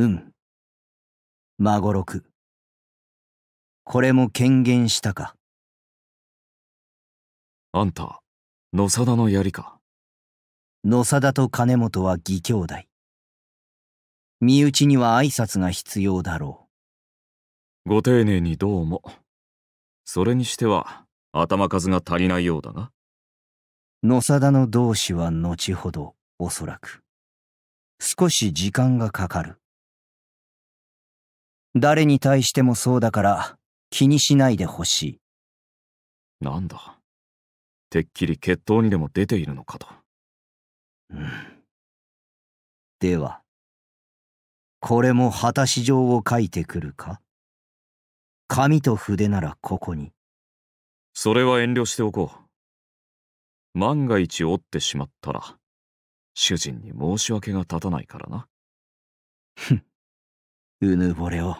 うん。孫六。これも権限したか。あんた、野貞の槍か。野貞と金本は義兄弟。身内には挨拶が必要だろう。ご丁寧にどうも。それにしては、頭数が足りないようだな。野貞の同志は後ほど、おそらく。少し時間がかかる。誰に対してもそうだから気にしないでほしい。なんだ。てっきり決闘にでも出ているのかと。うん。では、これも果たし状を書いてくるか紙と筆ならここに。それは遠慮しておこう。万が一折ってしまったら、主人に申し訳が立たないからな。ふん。うぬぼれを。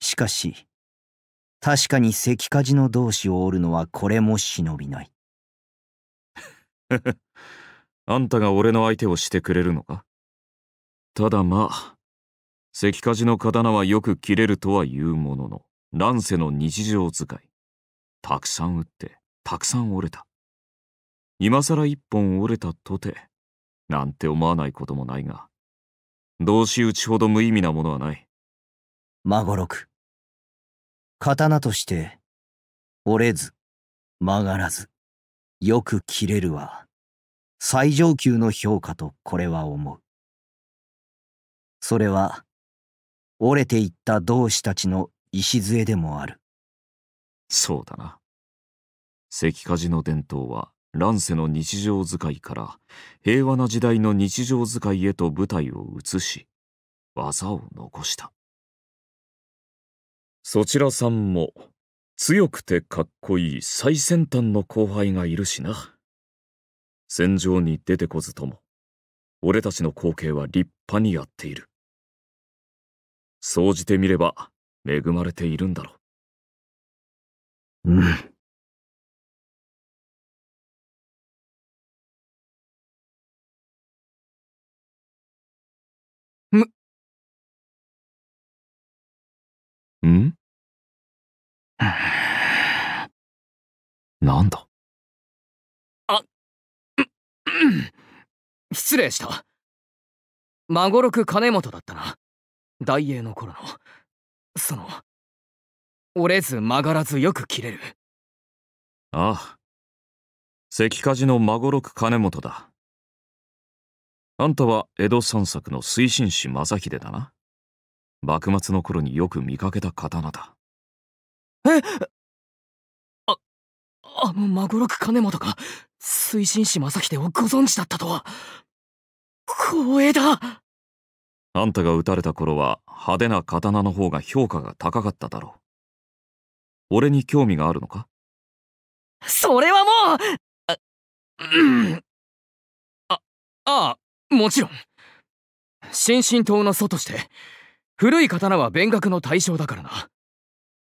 しかし、確かに石火事の同志を折るのはこれも忍びない。あんたが俺の相手をしてくれるのかただまあ、石火事の刀はよく切れるとは言うものの、乱世の日常使い。たくさん打って、たくさん折れた。今更一本折れたとて、なんて思わないこともないが、同士討ちほど無意味なものはない孫六刀として折れず曲がらずよく切れるは最上級の評価とこれは思うそれは折れていった同志たちの礎でもあるそうだな関鍛冶の伝統は乱世の日常使いから平和な時代の日常使いへと舞台を移し技を残したそちらさんも強くてかっこいい最先端の後輩がいるしな戦場に出てこずとも俺たちの光景は立派にやっている総じてみれば恵まれているんだろううん失礼した。孫六金本だったな。大英の頃の。その。折れず曲がらずよく切れる。ああ。関事の孫六金本だ。あんたは江戸散策の推進士正秀だな。幕末の頃によく見かけた刀だ。えあ、あの孫六金本が推進士正秀をご存知だったとは。光栄だあんたが撃たれた頃は派手な刀の方が評価が高かっただろう。俺に興味があるのかそれはもうあ、うん。あ、ああ、もちろん。新進党の祖として、古い刀は勉学の対象だからな。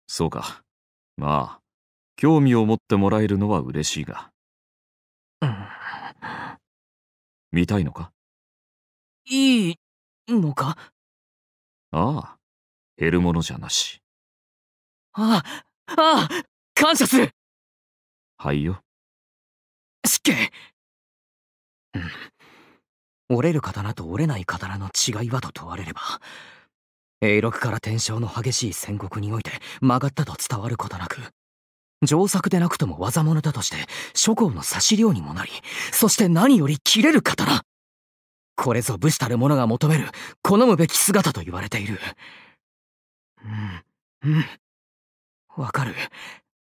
そうか。まあ、興味を持ってもらえるのは嬉しいが。うん、見たいのかいいのかああ、減るものじゃなし。ああ、ああ、感謝するはいよ。失敬うん。折れる刀と折れない刀の違いはと問われれば、A6 から転生の激しい戦国において曲がったと伝わることなく、上作でなくとも技者だとして諸侯の差し量にもなり、そして何より切れる刀これぞ武士たる者が求める好むべき姿と言われているうんうんわかる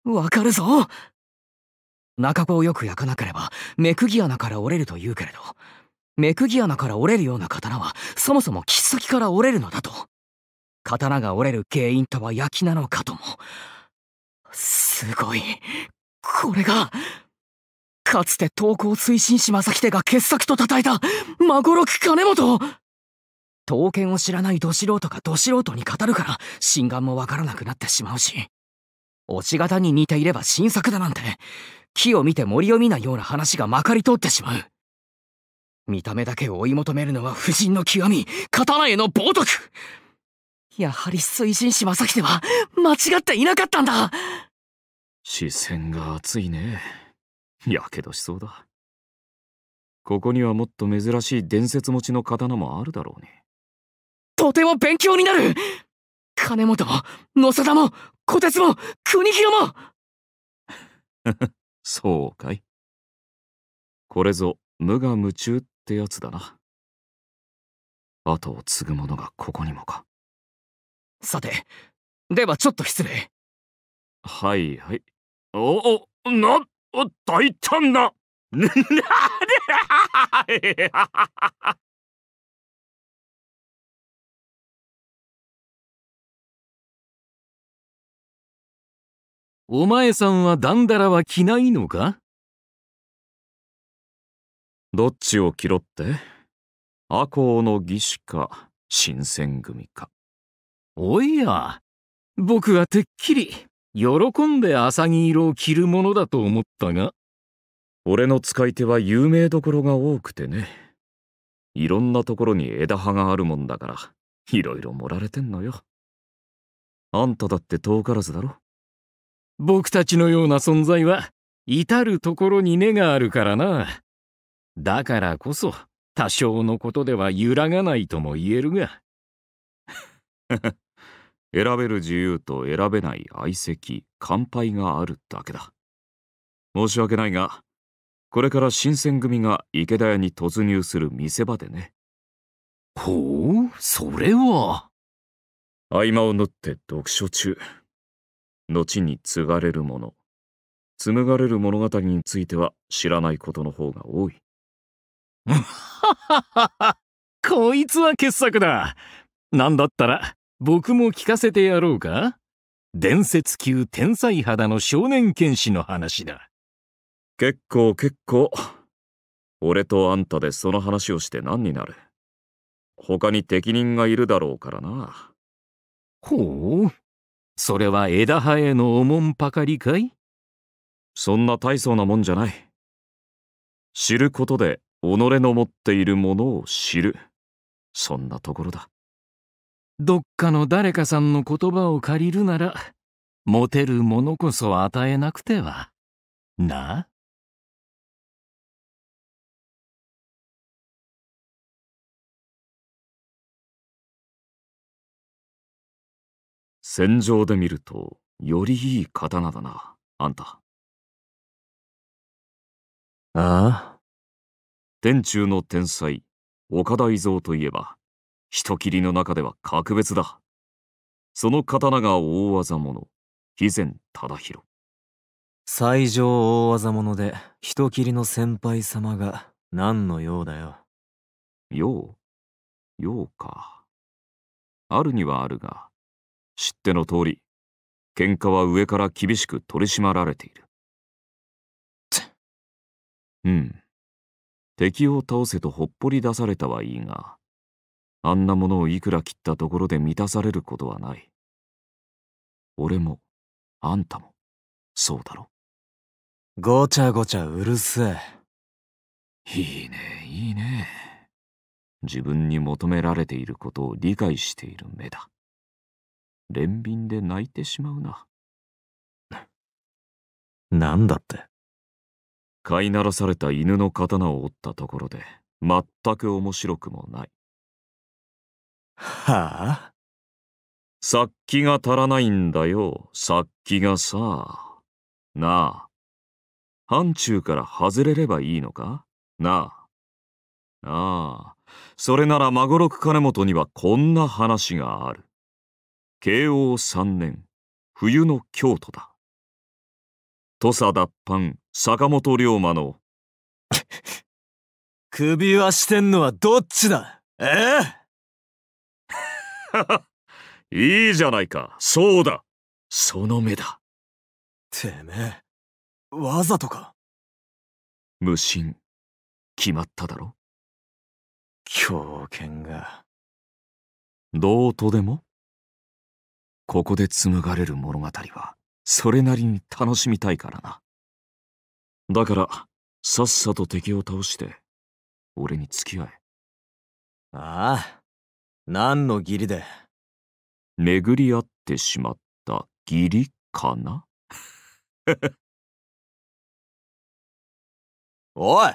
わかるぞ中子をよく焼かなければ目釘穴から折れると言うけれど目釘穴から折れるような刀はそもそも切っ先から折れるのだと刀が折れる原因とは焼きなのかともすごいこれがかつて投稿推進士正秀が傑作と称えた孫六金本刀剣を知らないど素人がど素人に語るから心眼もわからなくなってしまうし落ち方に似ていれば新作だなんて木を見て森を見ないような話がまかり通ってしまう見た目だけを追い求めるのは夫人の極み刀への冒涜やはり推進士正秀は間違っていなかったんだ視線が熱いね。やけどしそうだ。ここにはもっと珍しい伝説持ちの刀もあるだろうね。とても勉強になる金本も、野貞も、虎鉄も、国広も そうかい。これぞ、無我夢中ってやつだな。後を継ぐ者がここにもか。さて、ではちょっと失礼。はいはい。お、お、な、大胆なお前さんはダンダラは着ないのかどっちを着ろって赤穂の義士か新選組か。おいや、僕はてっきり喜んで浅葱色を着るものだと思ったが俺の使い手は有名どころが多くてねいろんなところに枝葉があるもんだからいろいろ盛られてんのよあんただって遠からずだろ僕たちのような存在は至るところに根があるからなだからこそ多少のことでは揺らがないとも言えるが 選べる自由と選べない相席、乾杯があるだけだ。申し訳ないが、これから新選組が池田屋に突入する見せ場でね。ほう、それは。合間を縫って読書中。後に継がれるもの。紡がれる物語については知らないことの方が多い。こいつは傑作だ。なんだったら、僕も聞かせてやろうか伝説級天才肌の少年剣士の話だ。結構結構。俺とあんたでその話をして何になる他に適任がいるだろうからな。ほう。それは枝葉へのおもんぱかりかいそんな大層なもんじゃない。知ることで己の持っているものを知る。そんなところだ。どっかの誰かさんの言葉を借りるなら、持てるものこそ与えなくては。な戦場で見ると、よりいい刀だな、あんた。ああ天中の天才、岡田伊蔵といえば、人斬りの中では格別だ。その刀が大技者、肥前忠宏最上大技者で人斬りの先輩様が何の用だよ。用用か。あるにはあるが、知っての通り、喧嘩は上から厳しく取り締まられている。うん。敵を倒せとほっぽり出されたはいいが、あんなものをいくら切ったところで満たされることはない。俺も、あんたも、そうだろ。ごちゃごちゃうるせえ。いいね、いいね。自分に求められていることを理解している目だ。憐憫で泣いてしまうな。なんだって。飼いならされた犬の刀を折ったところで、全く面白くもない。はあ殺気が足らないんだよ、殺気がさ。なあ。範疇から外れればいいのかなあ。ああ。それなら孫六金本にはこんな話がある。慶応三年、冬の京都だ。土佐脱藩、坂本龍馬の。首輪してんのはどっちだええ いいじゃないか。そうだ。その目だ。てめえ、わざとか。無心、決まっただろ狂犬が。どうとでもここで紡がれる物語は、それなりに楽しみたいからな。だから、さっさと敵を倒して、俺に付き合え。ああ。何の義理で巡り合ってしまった義理かな おい